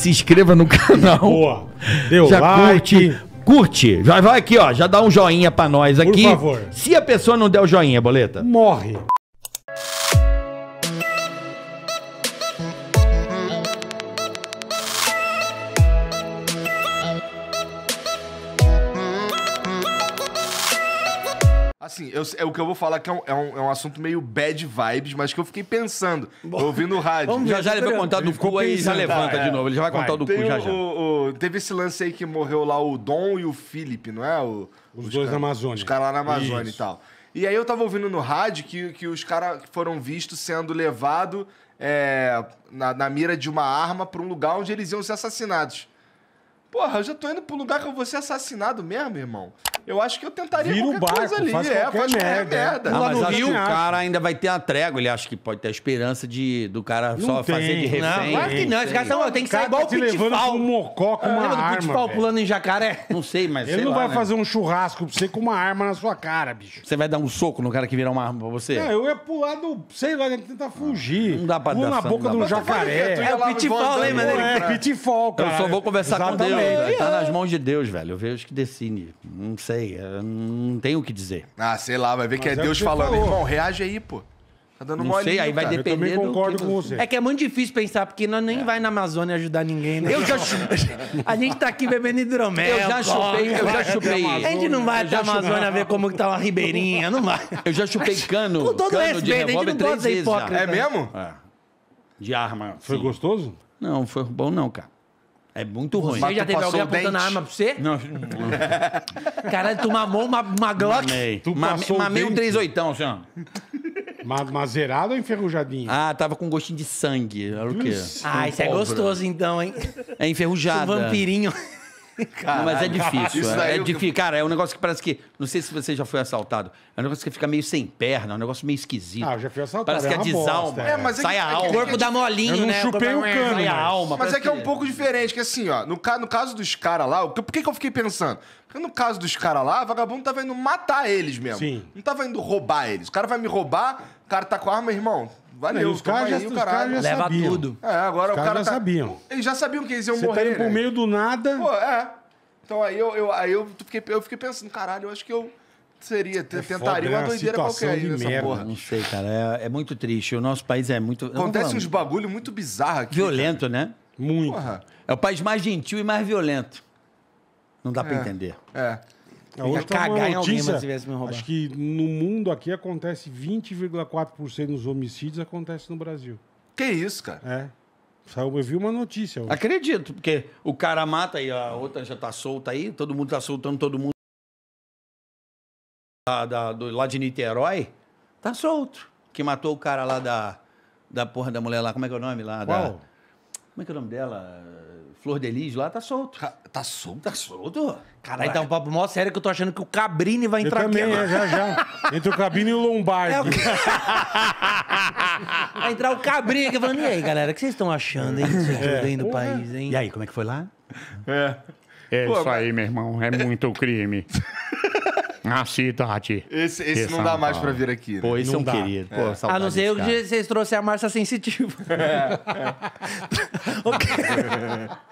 se inscreva no canal. Boa. Deu já like. Curte, curte. Vai, vai aqui, ó. Já dá um joinha pra nós aqui. Por favor. Se a pessoa não der o joinha, boleta. Morre. assim, eu, é o que eu vou falar que é um, é um, é um assunto meio bad vibes, mas que eu fiquei pensando, Bom, ouvindo o rádio. Vamos já, já ele vai contar do cu aí já levanta tá, de novo. Ele já vai, vai contar do cu já já. O, teve esse lance aí que morreu lá o Dom e o Felipe, não é? O, os, os dois cara, na Amazônia. Os caras lá na Amazônia Isso. e tal. E aí eu tava ouvindo no rádio que, que os caras foram vistos sendo levados é, na, na mira de uma arma para um lugar onde eles iam ser assassinados. Porra, eu já tô indo pro lugar que eu vou ser assassinado mesmo, irmão. Eu acho que eu tentaria Vira qualquer o barco, coisa ali. Faz é, faz merda. merda. Ah, mas acho Rio, que o cara ainda vai ter a trégua. Ele acha que pode ter a esperança de, do cara não só tem, fazer de refém. Não, claro que não. Esse cara tá tem, tem que sair tá igual o Pitfall, Um morcó com ah, uma arma, Pitfall pulando em jacaré? É. Não sei, mas Ele não lá, vai né? fazer um churrasco pra você com uma arma na sua cara, bicho. Você vai dar um soco no cara que virar uma arma pra você? Não, eu ia pular do... Sei lá, tentar fugir. Não dá pra dar na boca de um jacaré. É o pitifal, lembra dele? É pitifal, cara. Eu só vou conversar com Deus. Tá nas mãos de Deus, velho. Eu vejo que decide. Não sei sei, não tenho o que dizer. Ah, sei lá, vai ver que é, é Deus que falando. Falou. Irmão, reage aí, pô. Tá dando não sei, aí vai cara. depender. Eu também concordo que... com você. É que é muito difícil pensar, porque nós nem é. vai na Amazônia ajudar ninguém, né? Eu já chupei. A gente tá aqui bebendo hidromel. Eu já chupei, eu já chupei. A gente não vai pra Amazônia ver como que tá uma ribeirinha, não vai. Eu já chupei cano. Com todo cano respeito, a gente não pode ser hipócrita. É mesmo? É. De arma. Foi sim. gostoso? Não, foi bom não, cara. É muito ruim. Você já teve alguém apontando a arma pra você? Não. Caralho, tu mamou uma, uma Glock? Mamei. Tu passou mamei um dente? oitão, assim, ó. Ma ou enferrujadinho? Ah, tava com gostinho de sangue. Era o quê? Ah, isso é gostoso então, hein? É enferrujada. Vampirinho. Caralho, mas é difícil. É, é difícil. Cara, é um negócio que parece que. Não sei se você já foi assaltado. É um negócio que fica meio sem perna, é um negócio meio esquisito. Ah, já fui assaltado. Parece que é, é desalma. É. é, mas é sai que, a é alma. o corpo dá molinho, eu não né? Chupei o cano. Sai a alma. Mas é que é um pouco diferente, que assim, ó, no, ca... no caso dos caras lá, por que, que eu fiquei pensando? Porque no caso dos caras lá, vagabundo tava tá indo matar eles mesmo. Sim. Não tava tá indo roubar eles. O cara vai me roubar, o cara tá com a arma, irmão Valeu. os caras já, aí, os cara já Leva sabiam. tudo. É, agora os o cara. já tá... sabiam. Eles já sabiam que eles iam tá morrer. Tá indo né? pro meio do nada. Pô, é. Então aí eu, eu, aí eu, fiquei, eu fiquei pensando, caralho, eu acho que eu seria, é tentaria foda, né? uma doideira qualquer aí nessa merda. porra. Não sei, cara. É, é, muito triste. O nosso país é muito. Acontece uns bagulho muito bizarro aqui. Violento, cara. né? Muito. Porra. É o país mais gentil e mais violento. Não dá é, pra entender. É. Eu ia tá cagar notícia, em alguém se tivesse me roubado. Acho que no mundo aqui acontece 20,4% dos homicídios acontece no Brasil. Que isso, cara? É. eu vi uma notícia. Hoje. Acredito, porque o cara mata e a outra já tá solta aí, todo mundo tá soltando todo mundo. Da, da, do, lá de Niterói, tá solto. Que matou o cara lá da, da porra da mulher lá, como é que é o nome lá? Qual? Da, como é que é o nome dela? Flor de lá tá solto. Tá, tá solto? Tá solto. Caralho, tá um papo mó sério que eu tô achando que o Cabrini vai entrar eu também, aqui. É, já, já. Entre o Cabrini e o Lombardi. É, o... vai entrar o Cabrini aqui falando, e aí, galera, o que vocês estão achando, hein? Aí do é. país, hein? E aí, como é que foi lá? É. É Pô, isso aí, meu irmão. É muito crime. Na ah, cidade. Tá, esse, esse não dá mais pra vir aqui. Né? Pô, esse é não é um dá. querido. Pô, é. A não ser que vocês trouxeram a Marcia Sensitiva. É, é.